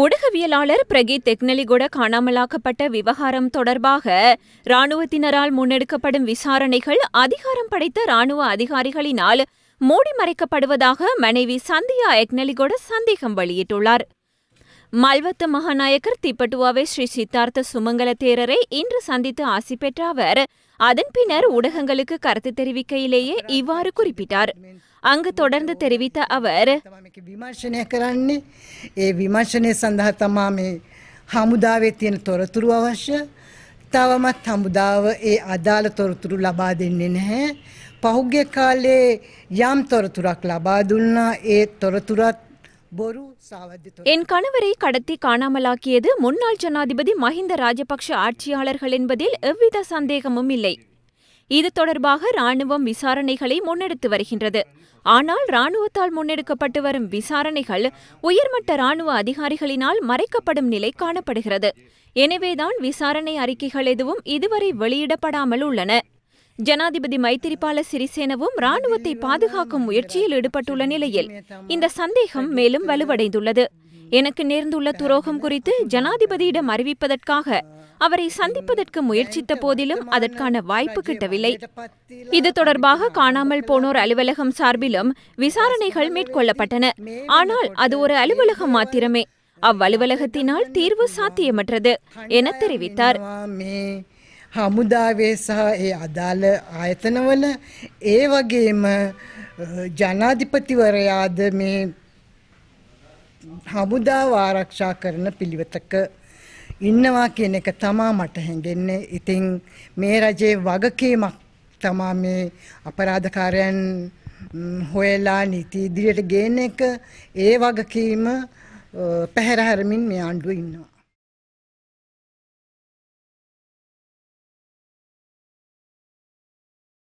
ஊடகவியலாளர் பிரகீத் தெக்னலிகுட காணாமலாக்கப்பட்ட விவகாரம் தொடர்பாக ராணுவத்தினரால் முன்னெடுக்கப்படும் விசாரணைகள் அதிகாரம் படைத்த ராணுவ அதிகாரிகளினால் மூடி மறைக்கப்படுவதாக மனைவி சந்தியா எக்னலிகோட சந்தேகம் வெளியிட்டுள்ளார் மல்வத்த மகாநாயகர் திப்பட்டுவாவை ஸ்ரீ சித்தார்த்த சுமங்கல தேரரை இன்று சந்தித்து ஆசி பெற்ற அவர் அதன் பின்னர் ஊடகங்களுக்கு கருத்து தெரிவிக்கையிலேயே இவ்வாறு குறிப்பிட்டார் அங்கு தொடர்ந்து தெரிவித்த அவர் හමුදාවේ තියෙන තොරතුරු අවශ්‍ය තවමත් හමුදාව ඒ අදාළ තොරතුරු ලබා දෙන්නේ නැහැ පහුගිය කාලේ යම් තොරතුරක් ලබා දුන්නා ඒ තොරතුරත් என் கணவரை கடத்தி காணாமலாக்கியது முன்னாள் ஜனாதிபதி மஹிந்த ராஜபக்ஷ ஆட்சியாளர்கள் என்பதில் எவ்வித சந்தேகமும் இல்லை இது தொடர்பாக ராணுவம் விசாரணைகளை முன்னெடுத்து வருகின்றது ஆனால் ராணுவத்தால் முன்னெடுக்கப்பட்டு வரும் விசாரணைகள் உயர்மட்ட ராணுவ அதிகாரிகளினால் மறைக்கப்படும் நிலை காணப்படுகிறது எனவேதான் விசாரணை அறிக்கைகள் எதுவும் இதுவரை வெளியிடப்படாமல் உள்ளன ஜனாதிபதி மைத்திரிபால சிறிசேனவும் ராணுவத்தை பாதுகாக்கும் முயற்சியில் ஈடுபட்டுள்ள நிலையில் இந்த சந்தேகம் மேலும் வலுவடைந்துள்ளது எனக்கு நேர்ந்துள்ள துரோகம் குறித்து ஜனாதிபதியிடம் அறிவிப்பதற்காக அவரை சந்திப்பதற்கு முயற்சித்த போதிலும் அதற்கான வாய்ப்பு கிட்டவில்லை இது தொடர்பாக காணாமல் போனோர் அலுவலகம் சார்பிலும் விசாரணைகள் மேற்கொள்ளப்பட்டன ஆனால் அது ஒரு அலுவலகம் மாத்திரமே அவ்வலுவலகத்தினால் தீர்வு சாத்தியமற்றது என தெரிவித்தார் හමුදාවේ සහ ඒ අදාළ ආයතනවල ඒ වගේම ජනාධිපතිවරයාද මේ හමුදාව ආරක්ෂා කරන පිළිවෙතක ඉන්නවා කියන එක තමා මට හැඟෙන්නේ. ඉතින් මේ රජයේ වගකීමක් තමා මේ අපරාධකාරයන් හොයලා නීති ඉදිරියට ගේන එක ඒ වගකීම පැහැරහැරමින් මේ ආණ්ඩුව ඉන්නවා.